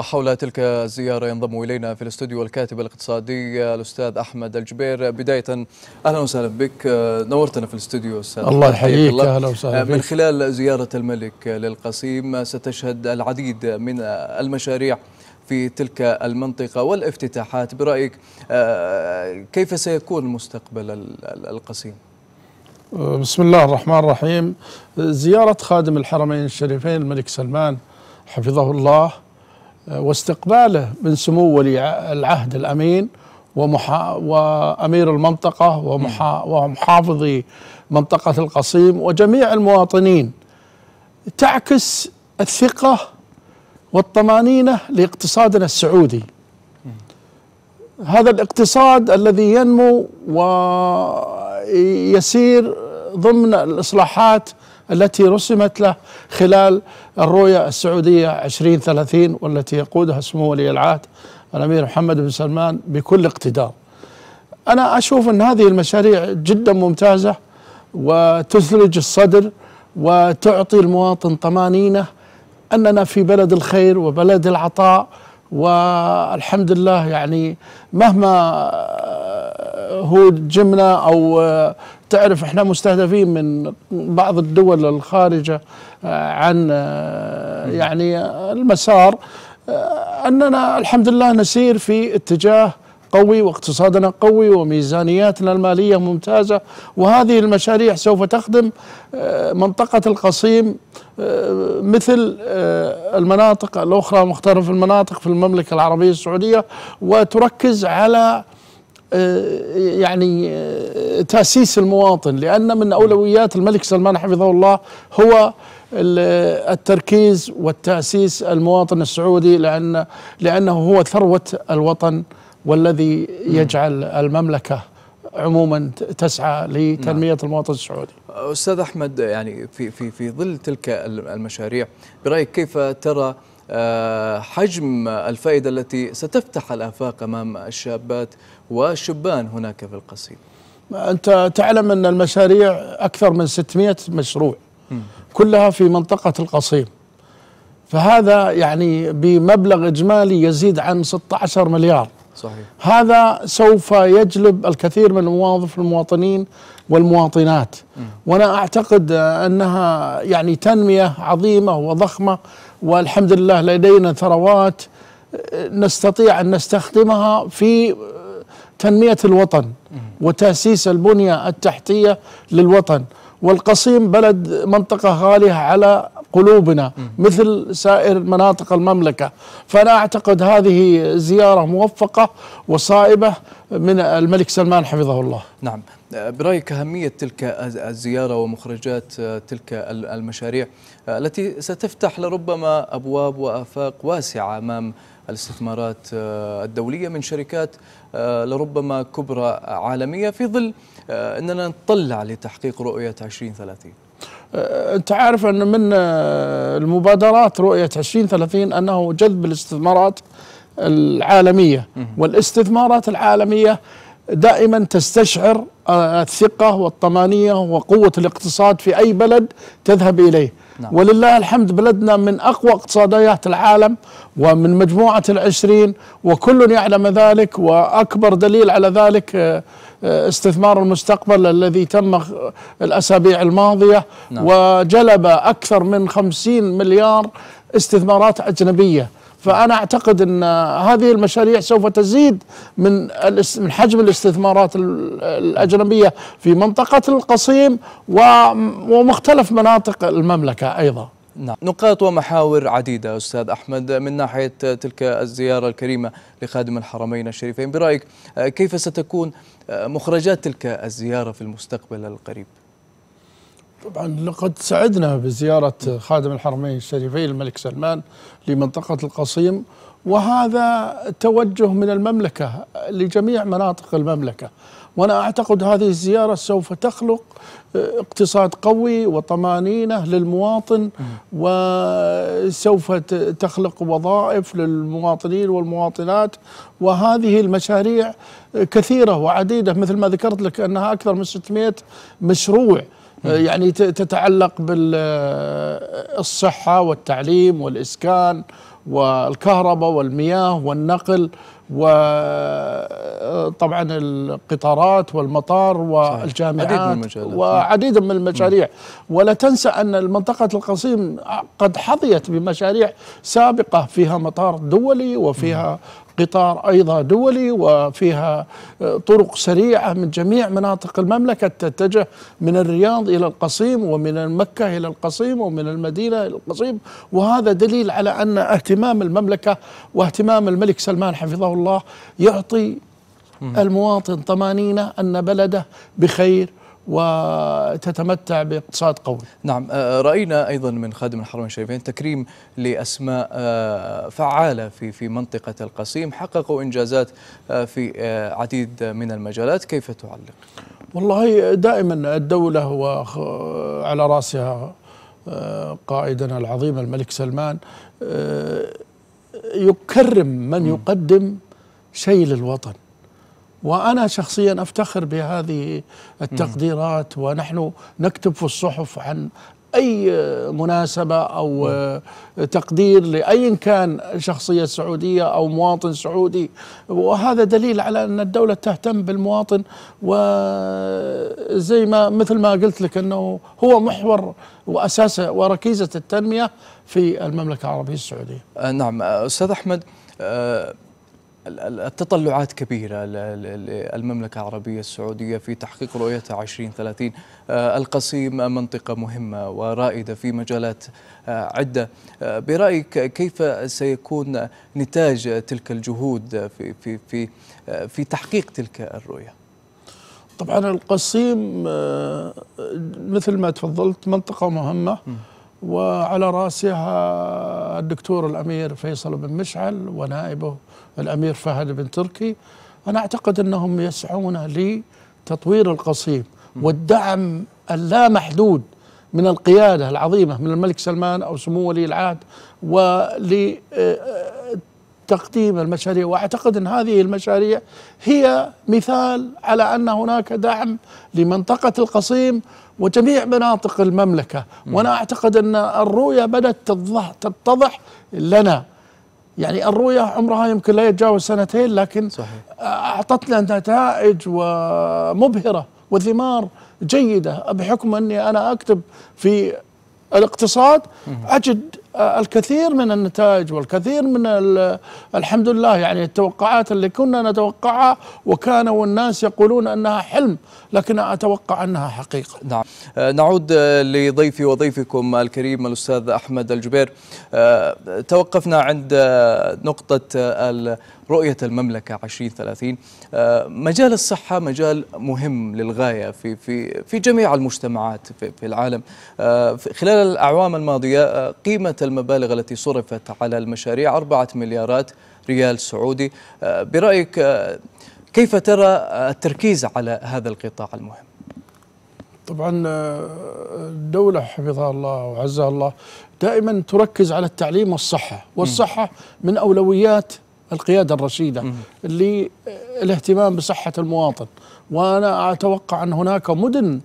حول تلك الزيارة ينضم إلينا في الاستوديو الكاتب الاقتصادي الأستاذ أحمد الجبير بداية أهلا وسهلا بك نورتنا في الاستوديو أستاذ الله يحييك أهلا وسهلا من خلال زيارة الملك للقصيم ستشهد العديد من المشاريع في تلك المنطقة والافتتاحات برأيك كيف سيكون مستقبل القصيم؟ بسم الله الرحمن الرحيم زيارة خادم الحرمين الشريفين الملك سلمان حفظه الله آه، واستقباله من سمو ولي العهد الامين ومحا وامير المنطقه ومحا ومحافظي منطقه القصيم وجميع المواطنين تعكس الثقه والطمانينه لاقتصادنا السعودي. هذا الاقتصاد الذي ينمو ويسير ضمن الاصلاحات التي رسمت له خلال الرؤية السعودية 2030 والتي يقودها سمو ولي العهد الأمير محمد بن سلمان بكل اقتدار أنا أشوف أن هذه المشاريع جدا ممتازة وتثلج الصدر وتعطي المواطن طمانينة أننا في بلد الخير وبلد العطاء والحمد لله يعني مهما هو جمنا أو تعرف احنا مستهدفين من بعض الدول الخارجه آه، عن آه، يعني آه، المسار اننا الحمد لله نسير في اتجاه قوي واقتصادنا قوي وميزانياتنا الماليه ممتازه وهذه المشاريع سوف تخدم منطقه القصيم مثل المناطق الاخرى مختلف المناطق في المملكه العربيه السعوديه وتركز على آه، يعني آه، تاسيس المواطن لان من اولويات الملك سلمان حفظه الله هو التركيز والتاسيس المواطن السعودي لان لانه هو ثروه الوطن والذي يجعل المملكه عموما تسعى لتنميه نعم. المواطن السعودي. استاذ احمد يعني في في في ظل تلك المشاريع برايك كيف ترى آه، حجم الفائدة التي ستفتح الآفاق أمام الشابات والشبان هناك في القصيم أنت تعلم أن المشاريع أكثر من 600 مشروع كلها في منطقة القصيم فهذا يعني بمبلغ إجمالي يزيد عن 16 مليار صحيح. هذا سوف يجلب الكثير من المواظف المواطنين والمواطنات م. وانا اعتقد انها يعني تنميه عظيمه وضخمه والحمد لله لدينا ثروات نستطيع أن نستخدمها في تنمية الوطن وتأسيس البنية التحتية للوطن والقصيم بلد منطقة غالية على قلوبنا مثل سائر مناطق المملكة فأنا أعتقد هذه زيارة موفقة وصائبة من الملك سلمان حفظه الله نعم برأيك أهمية تلك الزيارة ومخرجات تلك المشاريع التي ستفتح لربما أبواب وآفاق واسعة أمام الاستثمارات الدولية من شركات لربما كبرى عالمية في ظل أننا نطلع لتحقيق رؤية 2030 أه، انت عارف ان من أه، المبادرات رؤيه 2030 انه جذب الاستثمارات العالميه والاستثمارات العالميه دائما تستشعر أه، الثقه والطمانيه وقوه الاقتصاد في اي بلد تذهب اليه نعم. ولله الحمد بلدنا من أقوى اقتصاديات العالم ومن مجموعة العشرين وكل يعلم ذلك وأكبر دليل على ذلك استثمار المستقبل الذي تم الأسابيع الماضية نعم. وجلب أكثر من خمسين مليار استثمارات أجنبية فأنا أعتقد أن هذه المشاريع سوف تزيد من من حجم الاستثمارات الأجنبية في منطقة القصيم ومختلف مناطق المملكة أيضا نعم نقاط ومحاور عديدة أستاذ أحمد من ناحية تلك الزيارة الكريمة لخادم الحرمين الشريفين برأيك كيف ستكون مخرجات تلك الزيارة في المستقبل القريب؟ طبعا لقد سعدنا بزيارة خادم الحرمين الشريفين الملك سلمان لمنطقة القصيم وهذا توجه من المملكة لجميع مناطق المملكة وأنا أعتقد هذه الزيارة سوف تخلق آه، اقتصاد قوي وطمانينة للمواطن وسوف تخلق وظائف للمواطنين والمواطنات وهذه المشاريع آه، كثيرة وعديدة مثل ما ذكرت لك أنها أكثر من 600 مشروع آه، يعني تتعلق بالصحة والتعليم والإسكان والكهرباء والمياه والنقل وطبعا آه، القطارات والمطار والجامعات نعم. وعديد من المشاريع نعم. ولا تنسى أن منطقة القصيم قد حظيت بمشاريع سابقة فيها مطار دولي وفيها نعم. قطار أيضا دولي وفيها طرق سريعة من جميع مناطق المملكة تتجه من الرياض إلى القصيم ومن مكة إلى القصيم ومن المدينة إلى القصيم وهذا دليل على أن اهتمام المملكة واهتمام الملك سلمان حفظه الله يعطي المواطن طمانينة أن بلده بخير وتتمتع باقتصاد قوي نعم آه، رأينا أيضا من خادم الحرمين الشريفين تكريم لأسماء آه، فعالة في في منطقة القصيم حققوا إنجازات آه، في عديد من المجالات كيف تعلق؟ والله دائما الدولة على رأسها قائدنا العظيم الملك سلمان يكرم من يقدم شيء للوطن وأنا شخصيا أفتخر بهذه التقديرات ونحن نكتب في الصحف عن أي مناسبة أو تقدير لأي كان شخصية سعودية أو مواطن سعودي وهذا دليل على أن الدولة تهتم بالمواطن وزي ما مثل ما قلت لك أنه هو محور وأساس وركيزة التنمية في المملكة العربية السعودية آه، نعم آه، أستاذ أحمد أه التطلعات كبيرة للمملكة العربية السعودية في تحقيق رؤيتها 2030 آه، القصيم آه، منطقة مهمة ورائدة في مجالات آه، عدة برأيك كيف سيكون نتاج تلك الجهود في, في, في, في تحقيق تلك الرؤية؟ طبعا القصيم مثل ما تفضلت منطقة مهمة وعلى رأسها الدكتور الأمير فيصل بن مشعل ونائبه الأمير فهد بن تركي أنا أعتقد أنهم يسعون لتطوير القصيم والدعم اللامحدود من القيادة العظيمة من الملك سلمان أو سمو ولي العهد ولتقديم آه، المشاريع وأعتقد أن هذه المشاريع هي مثال على أن هناك دعم لمنطقة القصيم وجميع مناطق المملكة وأنا أعتقد أن الرؤية بدأت تتضح لنا يعني الرؤية عمرها يمكن لا يتجاوز سنتين لكن صحيح. أعطتنا نتائج ومبهرة وثمار جيدة بحكم أني أنا أكتب في الاقتصاد أجد آه، الكثير من النتائج والكثير من الحمد لله يعني التوقعات اللي كنا نتوقعها وكانوا الناس يقولون انها حلم لكن اتوقع انها حقيقه. نعم آه، نعود آه، لضيفي وضيفكم الكريم الاستاذ احمد الجبير توقفنا عند نقطه رؤية المملكة 2030 آه، مجال الصحة مجال مهم للغاية في في في جميع المجتمعات في, في العالم آه، خلال الأعوام الماضية آه، قيمة المبالغ التي صرفت على المشاريع أربعة مليارات ريال سعودي برأيك كيف ترى التركيز على هذا القطاع المهم؟ طبعا الدولة حفظها الله وعزها الله دائما تركز على التعليم والصحة والصحة من أولويات القيادة الرشيدة للاهتمام بصحة المواطن وأنا أتوقع أن هناك مدن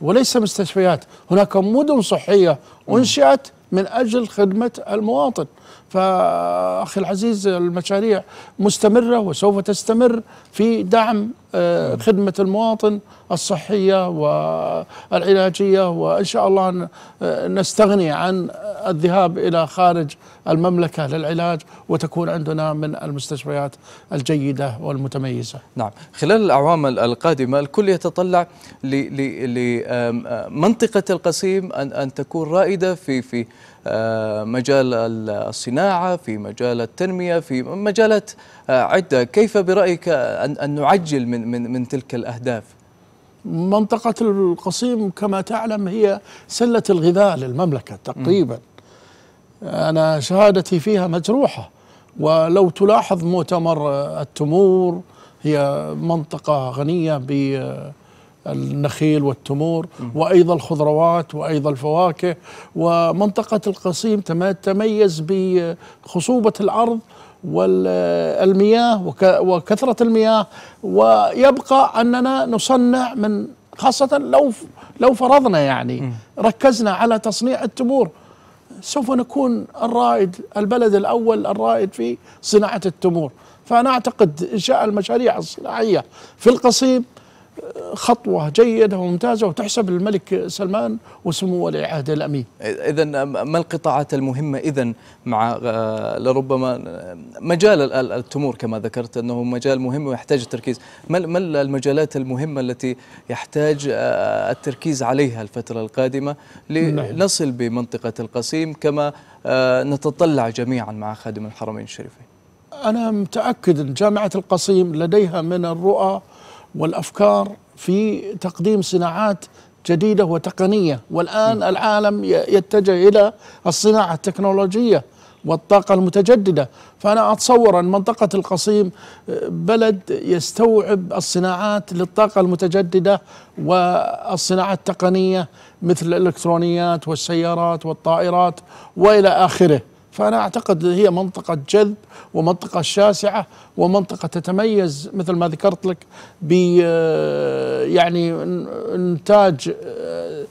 وليس مستشفيات هناك مدن صحية أنشئت من أجل خدمة المواطن فأخي العزيز المشاريع مستمرة وسوف تستمر في دعم آه، خدمة المواطن الصحية والعلاجية وإن شاء الله آه، نستغني عن الذهاب إلى خارج المملكة للعلاج وتكون عندنا من المستشفيات الجيدة والمتميزة نعم خلال الأعوام القادمة الكل يتطلع لمنطقة القصيم أن تكون رائدة في في آه، مجال الصناعة في مجال التنمية في مجالات آه، عدة كيف برأيك أن نعجل من, من, من تلك الأهداف؟ منطقة القصيم كما تعلم هي سلة الغذاء للمملكة تقريبا أنا شهادتي فيها مجروحة ولو تلاحظ مؤتمر التمور هي منطقة غنية ب النخيل والتمور وايضا الخضروات وايضا الفواكه ومنطقه القصيم تميز بخصوبه الارض والمياه وكثره المياه ويبقى اننا نصنع من خاصه لو لو فرضنا يعني ركزنا على تصنيع التمور سوف نكون الرائد البلد الاول الرائد في صناعه التمور فانا اعتقد انشاء المشاريع الصناعيه في القصيم خطوة جيدة وممتازة وتحسب للملك سلمان وسمو ولي عهد الأمين إذا ما القطاعات المهمة إذا مع آه، لربما مجال التمور كما ذكرت أنه مجال مهم ويحتاج التركيز ما المجالات المهمة التي يحتاج آه، التركيز عليها الفترة القادمة نعم. لنصل بمنطقة القصيم كما آه، نتطلع جميعا مع خادم الحرمين الشريفين أنا متأكد أن جامعة القصيم لديها من الرؤى والافكار في تقديم صناعات جديده وتقنيه والان م. العالم يتجه الى الصناعه التكنولوجيه والطاقه المتجدده فانا اتصور ان منطقه القصيم آه، بلد يستوعب الصناعات للطاقه المتجدده والصناعات التقنيه مثل الالكترونيات والسيارات والطائرات والى اخره فأنا أعتقد هي منطقة جذب ومنطقة شاسعة ومنطقة تتميز مثل ما ذكرت لك ب آه، يعني إنتاج آه،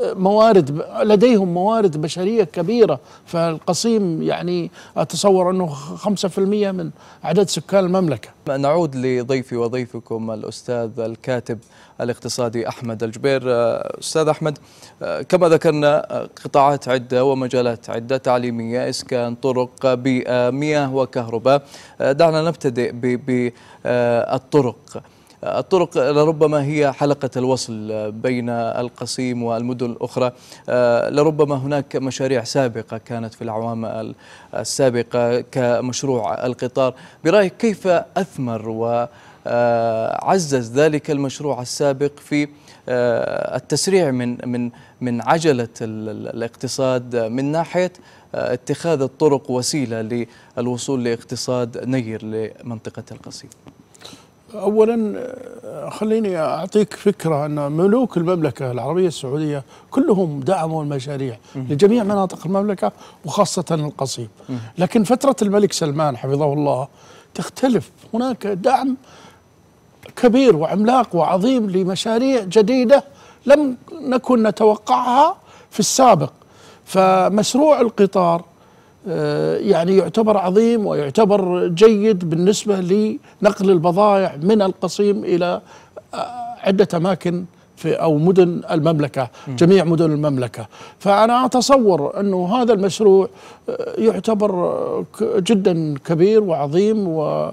موارد لديهم موارد بشريه كبيره فالقصيم يعني اتصور انه 5% من عدد سكان المملكه. نعود لضيفي وضيفكم الاستاذ الكاتب الاقتصادي احمد الجبير. آه، استاذ احمد آه، كما ذكرنا آه، قطاعات عده ومجالات عده تعليميه، اسكان، طرق، بيئه، مياه وكهرباء. دعنا نبتدئ بالطرق. الطرق لربما هي حلقة الوصل بين القصيم والمدن الأخرى آه، لربما هناك مشاريع سابقة كانت في الأعوام السابقة كمشروع القطار برأيك كيف أثمر وعزز آه، ذلك المشروع السابق في آه، التسريع من من من عجله الاقتصاد من ناحيه اتخاذ الطرق وسيله للوصول لاقتصاد نير لمنطقه القصيم. اولا آه، خليني اعطيك فكره ان ملوك المملكه العربيه السعوديه كلهم دعموا المشاريع لجميع مناطق المملكه وخاصه القصيم لكن فتره الملك سلمان حفظه الله تختلف هناك دعم كبير وعملاق وعظيم لمشاريع جديده لم نكن نتوقعها في السابق فمشروع القطار آه، يعني يعتبر عظيم ويعتبر جيد بالنسبة لنقل البضائع من القصيم إلى آه، عدة أماكن في أو مدن المملكة جميع مدن المملكة فأنا أتصور أنه هذا المشروع آه، يعتبر جدا كبير وعظيم و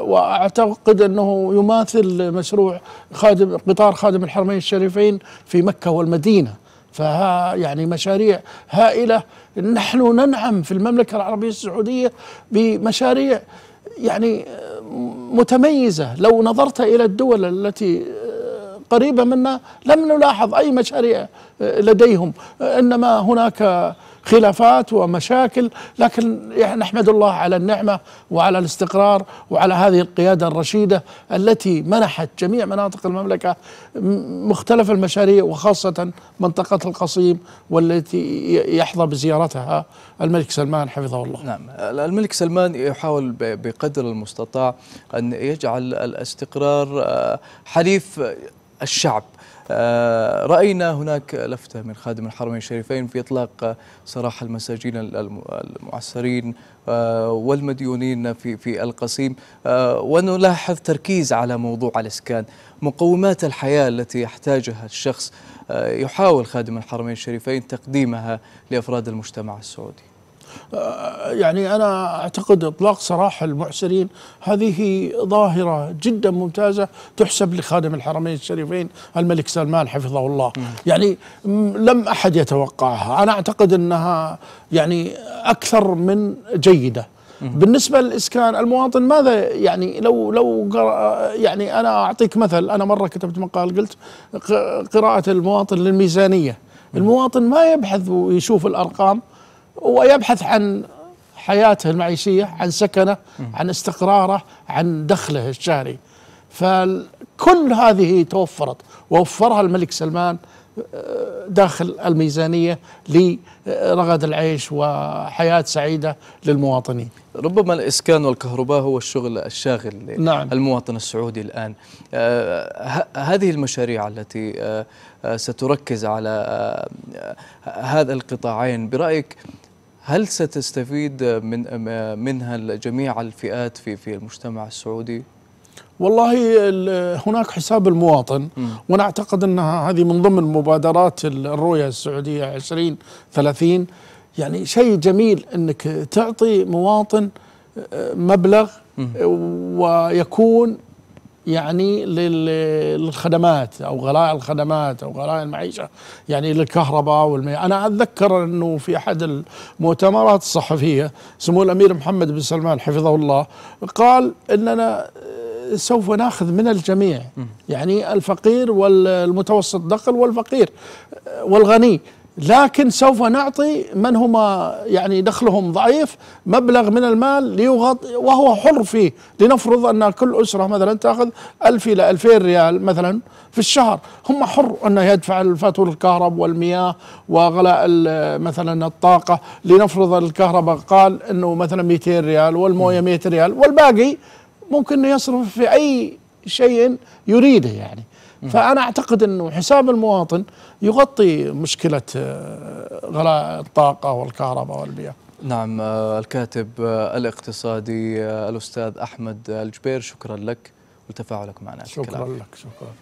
وأعتقد أنه يماثل مشروع خادم قطار خادم الحرمين الشريفين في مكة والمدينة فها يعني مشاريع هائلة نحن ننعم في المملكة العربية السعودية بمشاريع يعني متميزة لو نظرت إلى الدول التي قريبة منا لم نلاحظ أي مشاريع لديهم إنما هناك خلافات ومشاكل لكن نحمد الله على النعمة وعلى الاستقرار وعلى هذه القيادة الرشيدة التي منحت جميع مناطق المملكة مختلف المشاريع وخاصة منطقة القصيم والتي يحظى بزيارتها الملك سلمان حفظه الله نعم الملك سلمان يحاول بقدر المستطاع أن يجعل الاستقرار آه، حليف الشعب آه، رأينا هناك لفتة من خادم الحرمين الشريفين في إطلاق سراح المساجين المعسرين آه، والمديونين في في القصيم آه، ونلاحظ تركيز على موضوع الإسكان مقومات الحياة التي يحتاجها الشخص يحاول خادم الحرمين الشريفين تقديمها لأفراد المجتمع السعودي آه، يعني أنا أعتقد إطلاق سراح المعسرين هذه ظاهرة جدا ممتازة تحسب لخادم الحرمين الشريفين الملك سلمان حفظه الله يعني لم أحد يتوقعها أنا أعتقد أنها يعني أكثر من جيدة بالنسبة للإسكان المواطن ماذا يعني لو لو يعني أنا أعطيك مثل أنا مرة كتبت مقال قلت قراءة المواطن للميزانية المواطن ما يبحث ويشوف الأرقام ويبحث عن حياته المعيشية عن سكنه عن استقراره عن دخله الشهري فكل هذه توفرت ووفرها الملك سلمان آه، داخل الميزانية لرغد العيش وحياة سعيدة للمواطنين ربما الإسكان والكهرباء هو الشغل الشاغل نعم. المواطن السعودي الآن آه، هذه المشاريع التي آه، ستركز على هذا القطاعين برأيك هل ستستفيد من منها جميع الفئات في في المجتمع السعودي؟ والله هناك حساب المواطن ونعتقد وانا اعتقد انها هذه من ضمن مبادرات الرؤيه السعوديه 2030 يعني شيء جميل انك تعطي مواطن آه، مبلغ ويكون يعني للخدمات او غلاء الخدمات او غلاء المعيشه يعني للكهرباء والمياه انا اتذكر انه في احد المؤتمرات الصحفيه سمو الامير محمد بن سلمان حفظه الله قال اننا آه، سوف ناخذ من الجميع يعني الفقير والمتوسط الدخل والفقير آه، والغني لكن سوف نعطي من هما يعني دخلهم ضعيف مبلغ من المال ليغطي وهو حر فيه لنفرض أن كل أسرة مثلا تأخذ ألف إلى ألفين ريال مثلا في الشهر هم حر أنه يدفع الفاتورة الكهرب والمياه وغلاء مثلا الطاقة لنفرض الكهرباء قال أنه مثلا 200 ريال والموية 100 ريال والباقي ممكن يصرف في أي شيء يريده يعني فأنا أعتقد أنه حساب المواطن يغطي مشكلة آه، غلاء الطاقة والكهرباء والبيئة نعم آه، الكاتب آه، الاقتصادي الأستاذ أحمد الجبير شكرا لك لتفاعلك معنا شكرا لك شكرا